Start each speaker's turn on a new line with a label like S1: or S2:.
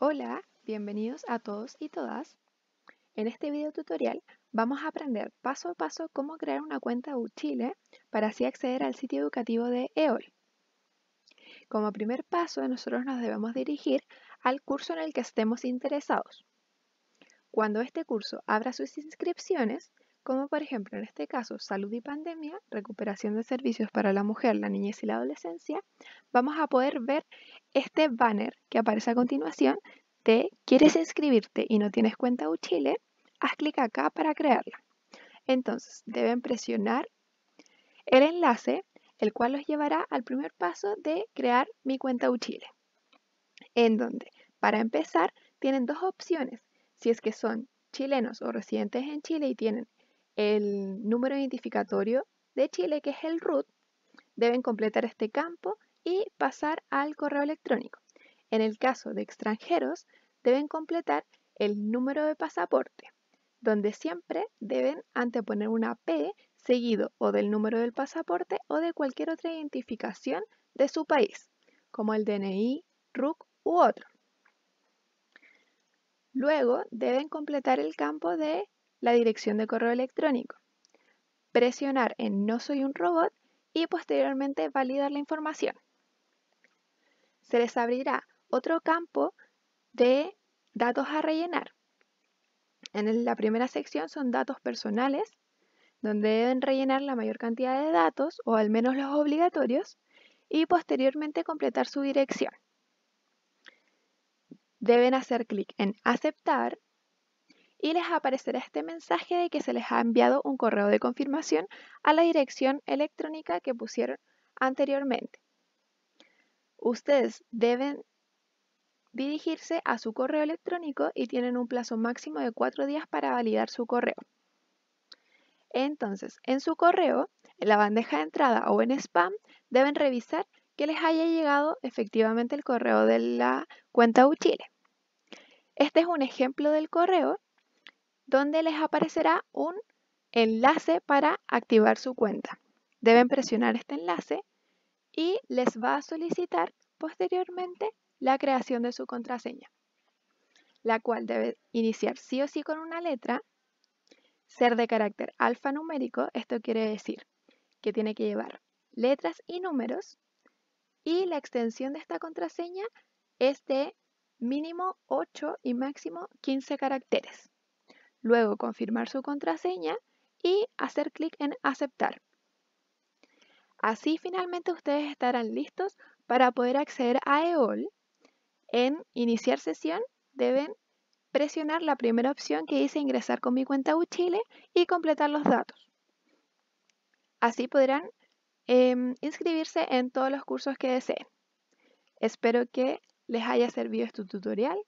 S1: Hola, bienvenidos a todos y todas. En este video tutorial vamos a aprender paso a paso cómo crear una cuenta Uchile para así acceder al sitio educativo de EOL. Como primer paso, nosotros nos debemos dirigir al curso en el que estemos interesados. Cuando este curso abra sus inscripciones, como por ejemplo en este caso salud y pandemia, recuperación de servicios para la mujer, la niñez y la adolescencia, vamos a poder ver este banner que aparece a continuación de ¿Quieres inscribirte y no tienes cuenta Uchile? Haz clic acá para crearla. Entonces deben presionar el enlace, el cual los llevará al primer paso de crear mi cuenta Uchile, en donde para empezar tienen dos opciones, si es que son chilenos o residentes en Chile y tienen el número identificatorio de Chile, que es el RUT, deben completar este campo y pasar al correo electrónico. En el caso de extranjeros, deben completar el número de pasaporte, donde siempre deben anteponer una P seguido o del número del pasaporte o de cualquier otra identificación de su país, como el DNI, RUC u otro. Luego deben completar el campo de la dirección de correo electrónico, presionar en No soy un robot y posteriormente validar la información. Se les abrirá otro campo de datos a rellenar. En la primera sección son datos personales, donde deben rellenar la mayor cantidad de datos o al menos los obligatorios y posteriormente completar su dirección. Deben hacer clic en aceptar y les aparecerá este mensaje de que se les ha enviado un correo de confirmación a la dirección electrónica que pusieron anteriormente. Ustedes deben dirigirse a su correo electrónico y tienen un plazo máximo de cuatro días para validar su correo. Entonces, en su correo, en la bandeja de entrada o en spam, deben revisar que les haya llegado efectivamente el correo de la cuenta Uchile. Este es un ejemplo del correo donde les aparecerá un enlace para activar su cuenta. Deben presionar este enlace y les va a solicitar posteriormente la creación de su contraseña, la cual debe iniciar sí o sí con una letra, ser de carácter alfanumérico, esto quiere decir que tiene que llevar letras y números, y la extensión de esta contraseña es de mínimo 8 y máximo 15 caracteres luego confirmar su contraseña y hacer clic en aceptar. Así finalmente ustedes estarán listos para poder acceder a EOL. En iniciar sesión deben presionar la primera opción que dice ingresar con mi cuenta Uchile y completar los datos. Así podrán em, inscribirse en todos los cursos que deseen. Espero que les haya servido este tutorial